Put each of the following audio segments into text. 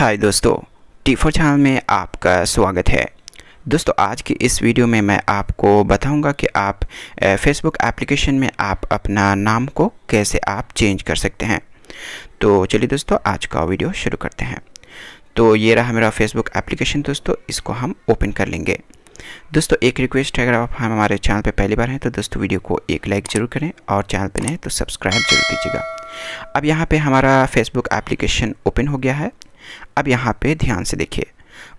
हाय दोस्तों T four channel में आपका स्वागत है दोस्तों आज की इस वीडियो में मैं आपको बताऊंगा कि आप फेसबुक एप्लीकेशन में आप अपना नाम को कैसे आप चेंज कर सकते हैं तो चलिए दोस्तों आज का वीडियो शुरू करते हैं तो ये रहा मेरा फेसबुक एप्लीकेशन दोस्तों इसको हम ओपन कर लेंगे दोस्तों एक रिक्वेस्ट है अगर आप हम हमारे चैनल पर पहली बार हैं तो दोस्तों वीडियो को एक लाइक ज़रूर करें और चैनल पर नहीं तो सब्सक्राइब जरूर कीजिएगा अब यहाँ पर हमारा फेसबुक एप्लीकेशन ओपन हो गया है अब यहाँ पे ध्यान से देखिए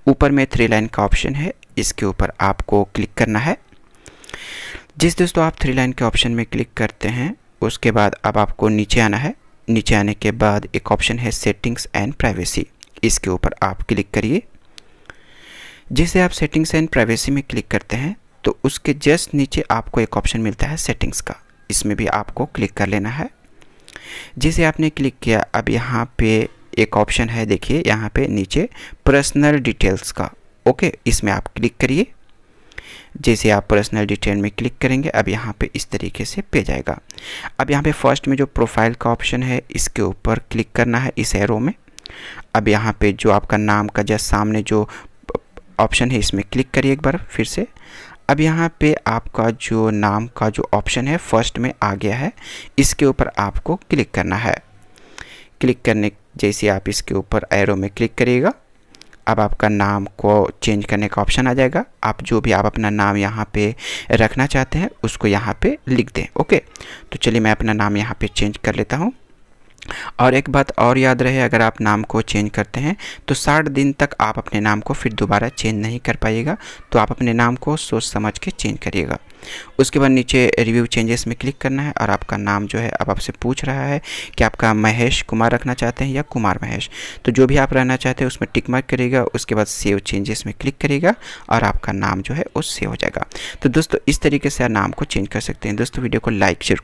ऊपर में थ्री लाइन का ऑप्शन है इसके ऊपर आपको क्लिक करना है जिस दोस्तों आप थ्री लाइन के ऑप्शन में क्लिक करते हैं उसके बाद अब आपको नीचे आना है नीचे आने के बाद एक ऑप्शन है सेटिंग्स एंड प्राइवेसी इसके ऊपर आप क्लिक करिए जैसे आप सेटिंग्स एंड प्राइवेसी में क्लिक करते हैं तो उसके जस्ट नीचे आपको एक ऑप्शन मिलता है सेटिंग्स का इसमें भी आपको क्लिक कर लेना है जिसे आपने क्लिक किया अब यहाँ पे एक ऑप्शन है देखिए यहाँ पे नीचे पर्सनल डिटेल्स का ओके इसमें आप क्लिक करिए जैसे आप पर्सनल डिटेल में क्लिक करेंगे अब यहाँ पे इस तरीके से पे जाएगा अब यहाँ पे फर्स्ट में जो प्रोफाइल का ऑप्शन है इसके ऊपर क्लिक करना है इस एरो में अब यहाँ पे जो आपका नाम का जैसा सामने जो ऑप्शन है इसमें क्लिक करिए एक बार फिर से अब यहाँ पे आपका जो नाम का जो ऑप्शन है फर्स्ट में आ गया है इसके ऊपर आपको क्लिक करना है क्लिक करने जैसे आप इसके ऊपर एरो में क्लिक करिएगा अब आपका नाम को चेंज करने का ऑप्शन आ जाएगा आप जो भी आप अपना नाम यहाँ पे रखना चाहते हैं उसको यहाँ पे लिख दें ओके तो चलिए मैं अपना नाम यहाँ पे चेंज कर लेता हूँ और एक बात और याद रहे अगर आप नाम को चेंज करते हैं तो साठ दिन तक आप अपने नाम को फिर दोबारा चेंज नहीं कर पाइएगा तो आप अपने नाम को सोच समझ के चेंज करिएगा उसके बाद नीचे रिव्यू चेंजेस में क्लिक करना है और आपका नाम जो है अब आपसे पूछ रहा है कि आपका महेश कुमार रखना चाहते हैं या कुमार महेश तो जो भी आप रहना चाहते हैं उसमें टिक मार्क करिएगा उसके बाद सेव चेंजेस में क्लिक करिएगा और आपका नाम जो है वो सेव हो जाएगा तो दोस्तों इस तरीके से आप नाम को चेंज कर सकते हैं दोस्तों वीडियो को लाइक शेयर